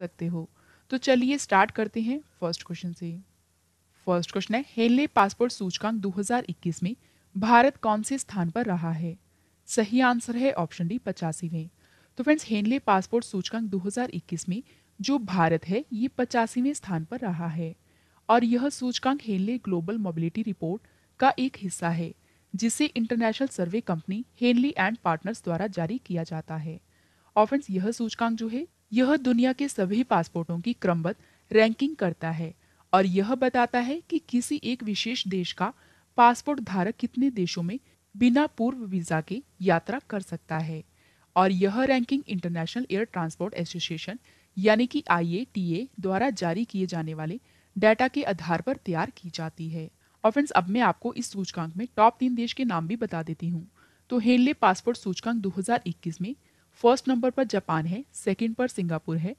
सकते हो तो चलिए स्टार्ट करते हैं फर्स्ट क्वेश्चन से फर्स्ट क्वेश्चन है हेले पासपोर्ट सूचकांक 2021 में भारत कौन से स्थान पर रहा है सही आंसर है ऑप्शन डी पचासीवें तो फ्रेंड्स हेनले पासपोर्ट सूचकांक 2021 में जो भारत है ये पचासीवें स्थान पर रहा है और यह सूचकांक हेनले ग्लोबल मोबिलिटी रिपोर्ट का एक हिस्सा है जिसे international survey company Henley and partners द्वारा जारी किया जाता है और फ्रेंड्स यह सूचकांक जो है यह दुनिया के सभी पासपोर्टों की क्रमबद्ध रैंकिंग करता है और यह बताता है कि किसी एक विशेष देश का पासपोर्ट धारक कितने देशों में बिना पूर्व वीजा के यात्रा कर सकता है और यह ranking international air transport association यानी कि आई द्वारा जारी किए जाने वाले डाटा के आधार पर तैयार की जाती है और फ्रेंड्स अब मैं आपको इस सूचकांक में टॉप तीन देश के नाम भी बता देती हूँ तो हेनले पासपोर्ट सूचकांक 2021 में फर्स्ट नंबर पर जापान है सेकंड पर सिंगापुर है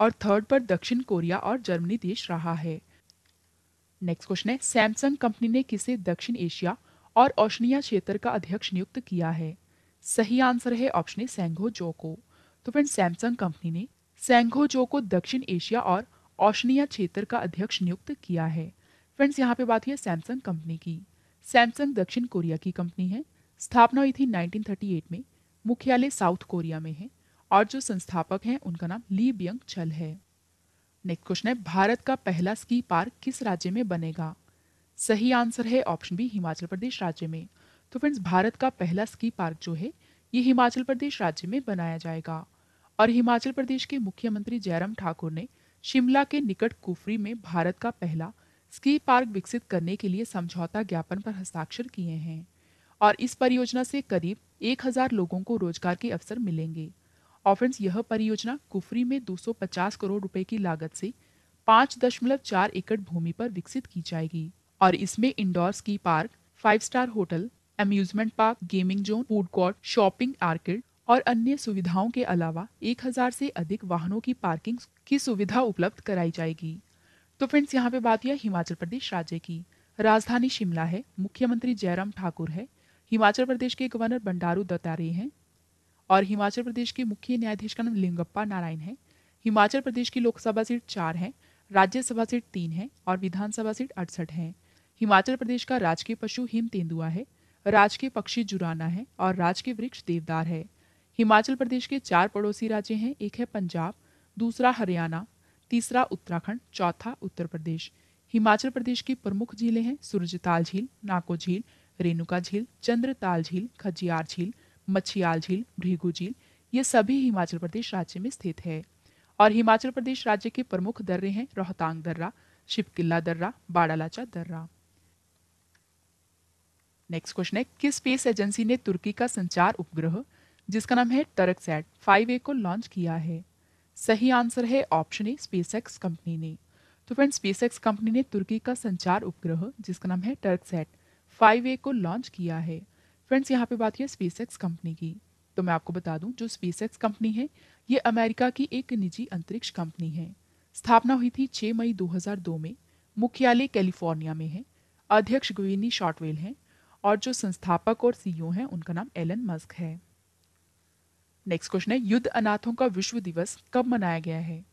और थर्ड पर दक्षिण कोरिया और जर्मनी देश रहा है नेक्स्ट क्वेश्चन है सैमसंग कंपनी ने किसे दक्षिण एशिया और ओशनिया क्षेत्र का अध्यक्ष नियुक्त किया है सही आंसर है ऑप्शन ए जो को तो फ्रेंड सैमसंग कंपनी ने सेंघो जो को दक्षिण एशिया और ओशनिया क्षेत्र का अध्यक्ष नियुक्त किया है फ्रेंड्स यहाँ पे बात हुई है सैमसंग कंपनी की सैमसंग दक्षिण कोरिया की कंपनी है स्थापना हुई थी 1938 में मुख्यालय साउथ कोरिया में है और जो संस्थापक हैं उनका नाम ली बियंग चल है नेक्स्ट क्वेश्चन है भारत का पहला स्की पार्क किस राज्य में बनेगा सही आंसर है ऑप्शन बी हिमाचल प्रदेश राज्य में तो फ्रेंड्स भारत का पहला स्की पार्क जो है ये हिमाचल प्रदेश राज्य में बनाया जाएगा और हिमाचल प्रदेश के मुख्यमंत्री जयराम ठाकुर ने शिमला के निकट कुफरी में भारत का पहला स्की पार्क विकसित करने के लिए समझौता ज्ञापन पर हस्ताक्षर किए हैं और इस परियोजना से करीब 1000 लोगों को रोजगार के अवसर मिलेंगे और फ्रेंड्स यह परियोजना कुफरी में 250 करोड़ रुपए की लागत से 5.4 एकड़ भूमि पर विकसित की जाएगी और इसमें indoor ski park five star hotel amusement park gaming zone food court shopping arcade और अन्य सुविधाओं के अलावा 1000 से अधिक वाहनों की पार्किंग की सुविधा उपलब्ध कराई जाएगी तो फ्रेंड्स यहाँ पे बात यह हिमाचल प्रदेश राज्य की राजधानी शिमला है मुख्यमंत्री जयराम ठाकुर है हिमाचल प्रदेश के गवर्नर बंडारू दत्तात्रेय हैं और हिमाचल प्रदेश के मुख्य न्यायाधीश का नाम लिंगप्पा नारायण है हिमाचल प्रदेश की लोकसभा सीट चार है राज्यसभा सीट तीन है और विधानसभा सीट अड़सठ है हिमाचल प्रदेश का राजकीय पशु हिम तेंदुआ है राजकीय पक्षी जुराना है और राजकीय वृक्ष देवदार है हिमाचल प्रदेश के चार पड़ोसी राज्य हैं एक है पंजाब दूसरा हरियाणा तीसरा उत्तराखंड चौथा उत्तर प्रदेश हिमाचल प्रदेश की प्रमुख झीलें हैं सूरजताल झील नाको झील रेणुका झील चंद्रताल झील खजियार झील मछियाल झील भृगु झील ये सभी हिमाचल प्रदेश राज्य में स्थित है और हिमाचल प्रदेश राज्य के प्रमुख दर्रे हैं रोहतांग दर्रा शिवकिल्ला दर्रा बाड़ालाचा दर्रा नेक्स्ट क्वेश्चन है किस स्पेस एजेंसी ने तुर्की का संचार उपग्रह जिसका नाम है टरकसैट फाइव ए को लॉन्च किया है सही आंसर है ऑप्शन ए स्पेस कंपनी ने तो फ्रेंड स्पेस कंपनी ने तुर्की का संचार उपग्रह जिसका नाम है टर्कसैट ए को लॉन्च किया है फ्रेंड्स यहाँ पे बात की स्पेसएक्स कंपनी की तो मैं आपको बता दूं जो स्पेसएक्स कंपनी है ये अमेरिका की एक निजी अंतरिक्ष कंपनी है स्थापना हुई थी 6 मई 2002 में मुख्यालय कैलिफोर्निया में है अध्यक्ष गुविनी शॉर्टवेल हैं और जो संस्थापक और सीईओ हैं उनका नाम एलन मस्क है नेक्स्ट क्वेश्चन है युद्ध अनाथों का विश्व दिवस कब मनाया गया है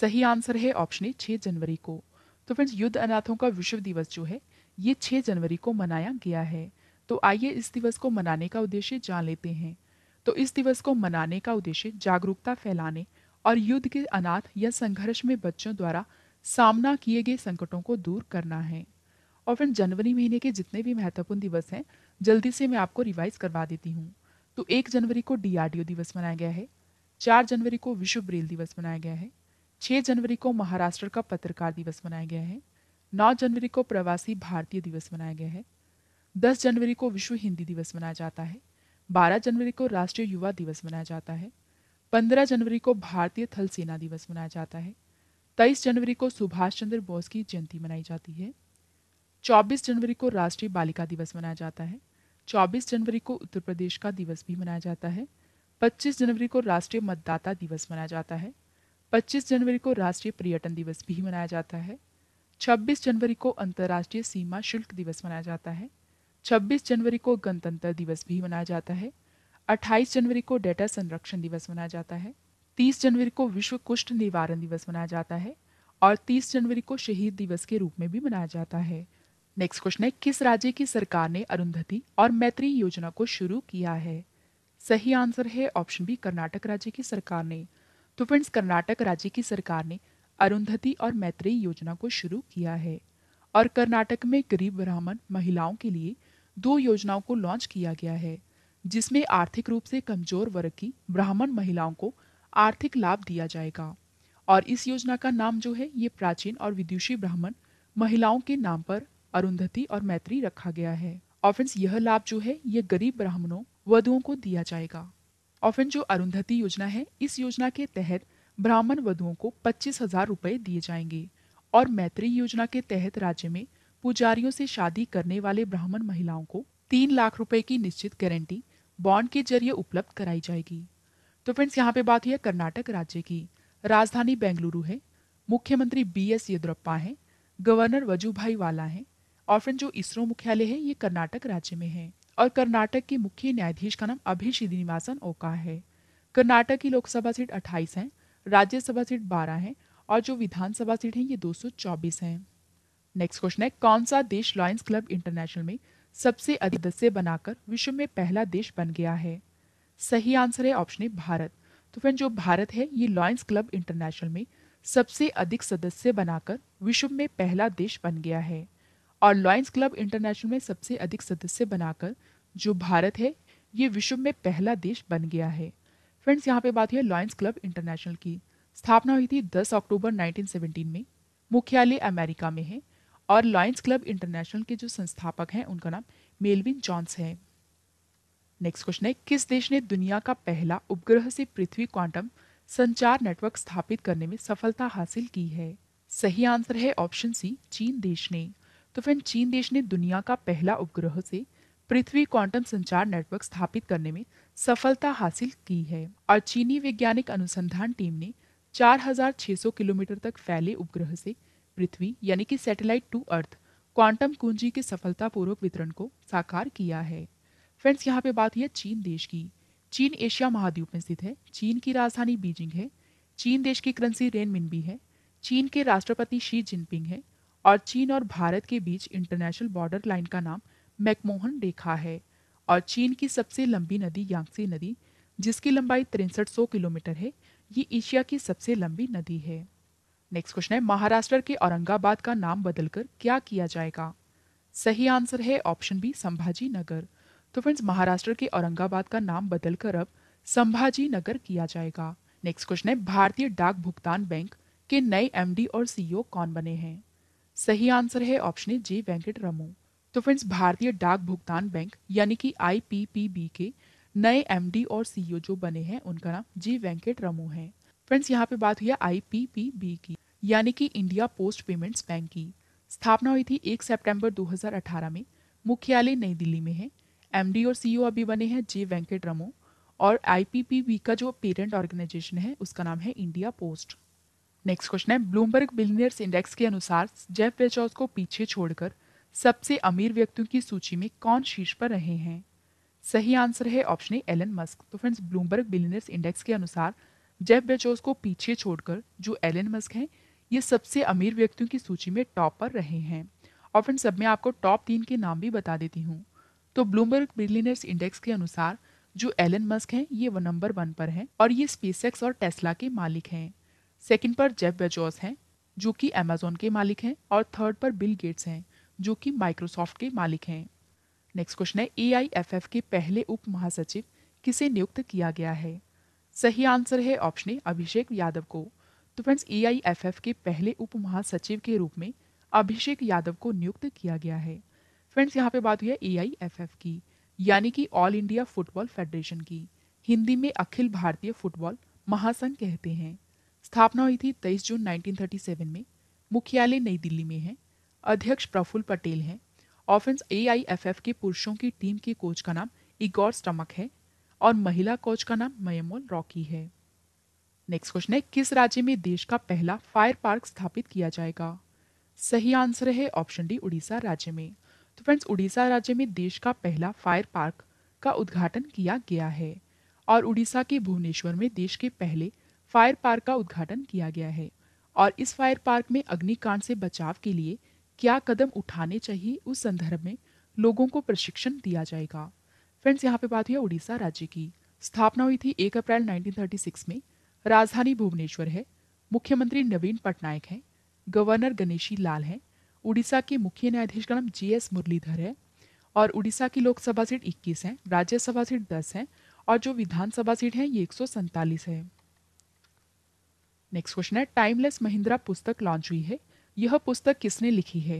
सही आंसर है ऑप्शन ए 6 जनवरी को तो फ्रेंड्स युद्ध अनाथों का विश्व दिवस जो है ये 6 जनवरी को मनाया गया है तो आइए इस दिवस को मनाने का उद्देश्य जान लेते हैं तो इस दिवस को मनाने का उद्देश्य जागरूकता फैलाने और युद्ध के अनाथ या संघर्ष में बच्चों द्वारा सामना किए गए संकटों को दूर करना है और फिर जनवरी महीने के जितने भी महत्वपूर्ण दिवस हैं जल्दी से मैं आपको रिवाइज करवा देती हूँ तो एक जनवरी को डीआरडीओ दिवस मनाया गया है चार जनवरी को विश्व ब्रेल दिवस मनाया गया है छः जनवरी को महाराष्ट्र का पत्रकार दिवस मनाया गया है नौ जनवरी को प्रवासी भारतीय दिवस मनाया गया है दस जनवरी को विश्व हिंदी दिवस मनाया जाता है बारह जनवरी को राष्ट्रीय युवा दिवस मनाया जाता है पंद्रह जनवरी को भारतीय थल सेना दिवस मनाया जाता है तेईस जनवरी को सुभाष चंद्र बोस की जयंती मनाई जाती है चौबीस जनवरी को राष्ट्रीय बालिका दिवस मनाया जाता है चौबीस जनवरी को उत्तर प्रदेश का दिवस भी मनाया जाता है पच्चीस जनवरी को राष्ट्रीय मतदाता दिवस मनाया जाता है पच्चीस जनवरी को राष्ट्रीय पर्यटन दिवस भी मनाया जाता है 26 जनवरी को अंतर्राष्ट्रीय सीमा शुल्क दिवस मनाया जाता है 26 जनवरी को गणतंत्र दिवस भी मनाया जाता है 28 जनवरी को डेटा संरक्षण दिवस मनाया जाता है 30 जनवरी को विश्व कुष्ठ निवारण दिवस मनाया जाता है और 30 जनवरी को शहीद दिवस के रूप में भी मनाया जाता है नेक्स्ट क्वेश्चन है किस राज्य की सरकार ने अरुंधति और मैत्री योजना को शुरू किया है सही आंसर है ऑप्शन बी कर्नाटक राज्य की सरकार ने तो फ्रेंड्स कर्नाटक राज्य की सरकार ने अरुंधति और मैत्री योजना को शुरू किया है और कर्नाटक में गरीब ब्राह्मण महिलाओं के लिए दो योजनाओं को लॉन्च किया गया है जिसमें आर्थिक रूप से कमजोर वर्ग की ब्राह्मण महिलाओं को आर्थिक लाभ दिया जाएगा और इस योजना का नाम जो है ये प्राचीन और विदुषी ब्राह्मण महिलाओं के नाम पर अरुंधति और मैत्री रखा गया है ऑफेंस यह लाभ जो है ये गरीब ब्राह्मणों वधुओं को दिया जाएगा ऑफेंस जो अरुंधति योजना है इस योजना के तहत ब्राह्मण वधुओं को पच्चीस हजार रुपये दिए जाएंगे और मैत्री योजना के तहत राज्य में पुजारियों से शादी करने वाले ब्राह्मण महिलाओं को तीन लाख रुपए की निश्चित गारंटी बॉन्ड के जरिए उपलब्ध कराई जाएगी तो फ्रेंड्स यहाँ पे बात हुई है कर्नाटक राज्य की राजधानी बेंगलुरु है मुख्यमंत्री बी एस येदुरप्पा है गवर्नर वजूभाई वाला है और फ्रेंड जो इसरो मुख्यालय है ये कर्नाटक राज्य में है और कर्नाटक के मुख्य न्यायाधीश का नाम अभय श्रीनिवासन ओका है कर्नाटक की लोकसभा सीट 28 है राज्यसभा सीट 12 है और जो विधानसभा सीट है ये 224 हैं नेक्स्ट क्वेश्चन है कौन सा देश लॉयंस क्लब इंटरनेशनल में सबसे अधिक सदस्य बनाकर विश्व में पहला देश बन गया है सही आंसर है ऑप्शन ए भारत तो फ्रेंड जो भारत है ये लॉयंस क्लब इंटरनेशनल में सबसे अधिक सदस्य बनाकर विश्व में पहला देश बन गया है और लॉयंस क्लब इंटरनेशनल में सबसे अधिक सदस्य बनाकर जो भारत है ये विश्व में पहला देश बन गया है फ्रेंड्स यहाँ पे बात है लॉयंस क्लब इंटरनेशनल की स्थापना हुई थी 10 अक्टूबर 1917 में मुख्यालय अमेरिका में है और लॉयंस क्लब इंटरनेशनल के जो संस्थापक हैं उनका नाम मेलविन जॉन्स है नेक्स्ट क्वेश्चन है किस देश ने दुनिया का पहला उपग्रह से पृथ्वी क्वांटम संचार नेटवर्क स्थापित करने में सफलता हासिल की है सही आंसर है ऑप्शन सी चीन देश ने तो फ्रेंड चीन देश ने दुनिया का पहला उपग्रह से पृथ्वी क्वांटम संचार नेटवर्क स्थापित करने में सफलता हासिल की है और चीनी वैज्ञानिक अनुसंधान टीम ने 4,600 किलोमीटर तक फैले उपग्रह से पृथ्वी यानी कि सैटेलाइट टू अर्थ क्वांटम कुंजी के सफलतापूर्वक वितरण को साकार किया है फ्रेंड्स यहाँ पे बात है चीन देश की चीन एशिया महाद्वीप में स्थित है चीन की राजधानी बीजिंग है चीन देश की करेंसी रेन मिनबी है चीन के राष्ट्रपति शी जिनपिंग है और चीन और भारत के बीच इंटरनेशनल बॉर्डर लाइन का नाम मैकमोहन रेखा है और चीन की सबसे लंबी नदी यांगसी नदी जिसकी लंबाई तिरसठ किलोमीटर है ये एशिया की सबसे लंबी नदी है नेक्स्ट क्वेश्चन है महाराष्ट्र के औरंगाबाद का नाम बदलकर क्या किया जाएगा सही आंसर है ऑप्शन बी संभाजी नगर तो फ्रेंड्स महाराष्ट्र के औरंगाबाद का नाम बदलकर अब संभाजी नगर किया जाएगा नेक्स्ट क्वेश्चन है भारतीय डाक भुगतान बैंक के नए एमडी और सीईओ e कौन बने हैं सही आंसर है option A J Venkat Ramu तो फ्रेंड्स भारतीय डाक भुगतान बैंक यानी कि आईपीपीबी के नए एमडी और सीईओ e जो बने हैं उनका नाम जी वेंकट रमो है फ्रेंड्स यहाँ पे बात हुई है आईपीपीबी की यानी कि इंडिया पोस्ट पेमेंट्स बैंक की स्थापना हुई थी 1 सितंबर 2018 में मुख्यालय नई दिल्ली में है एमडी और सीईओ e अभी बने हैं जे वेंकट रमो और आईपीपीबी का जो पेरेंट ऑर्गेनाइजेशन है उसका नाम है इंडिया पोस्ट नेक्स्ट क्वेश्चन है ब्लूमबर्ग बिलियनियर्स इंडेक्स के अनुसार जेफ बेजोस को पीछे छोड़कर सबसे अमीर व्यक्तियों की सूची में कौन शीर्ष पर रहे हैं सही आंसर है ऑप्शन ए एलन मस्क तो फ्रेंड्स ब्लूमबर्ग बिलियनर्स इंडेक्स के अनुसार जेफ बेजोस को पीछे छोड़कर जो एलन मस्क हैं ये सबसे अमीर व्यक्तियों की सूची में टॉप पर रहे हैं और फ्रेंड्स अब मैं आपको टॉप तीन के नाम भी बता देती हूँ तो ब्लूमबर्ग बिलियनर्स इंडेक्स के अनुसार जो एलन मस्क हैं ये वो नंबर वन पर हैं और ये स्पेसएक्स और टेस्ला के मालिक हैं सेकंड पर जेफ बेजोस हैं जो कि अमेजोन के मालिक हैं और थर्ड पर बिल गेट्स हैं जो कि माइक्रोसॉफ्ट के मालिक हैं नेक्स्ट क्वेश्चन है ए के पहले उप महासचिव किसे नियुक्त किया गया है सही आंसर है ऑप्शन ए अभिषेक यादव को तो फ्रेंड्स ए के पहले उप महासचिव के रूप में अभिषेक यादव को नियुक्त किया गया है फ्रेंड्स यहाँ पे बात हुई है ए की यानी कि ऑल इंडिया फुटबॉल फेडरेशन की हिंदी में अखिल भारतीय फुटबॉल महासंघ कहते हैं स्थापना हुई थी 23 जून 1937 में मुख्यालय नई दिल्ली में है अध्यक्ष प्रफुल्ल पटेल हैं ऑफेंस एआईएफएफ के पुरुषों की टीम की कोच का नाम इगोर स्टमक है और महिला कोच का नाम मयमोल रॉकी है नेक्स्ट क्वेश्चन है किस राज्य में देश का पहला फायर पार्क स्थापित किया जाएगा सही आंसर है ऑप्शन डी उड़ीसा राज्य में तो फ्रेंड्स उड़ीसा राज्य में देश का पहला फायर पार्क का उद्घाटन किया गया है और उड़ीसा के भुवनेश्वर में देश के पहले फायर पार्क का उद्घाटन किया गया है और इस फायर पार्क में अग्निकांड से बचाव के लिए क्या कदम उठाने चाहिए उस संदर्भ में लोगों को प्रशिक्षण दिया जाएगा फ्रेंड्स यहाँ पे बात हुई उड़ीसा राज्य की स्थापना हुई थी एक अप्रैल 1936 में राजधानी भुवनेश्वर है मुख्यमंत्री नवीन पटनायक हैं गवर्नर गणेशी लाल हैं उड़ीसा के मुख्य न्यायाधीश का नाम जी एस मुरलीधर है और उड़ीसा की लोकसभा सीट 21 है राज्यसभा सीट 10 है और जो विधानसभा सीट है ये एक है नेक्स्ट क्वेश्चन है टाइमलेस महिंद्रा पुस्तक लॉन्च हुई है यह पुस्तक किसने लिखी है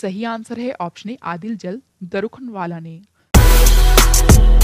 सही आंसर है ऑप्शन ए आदिल जल दरुखन वाला ने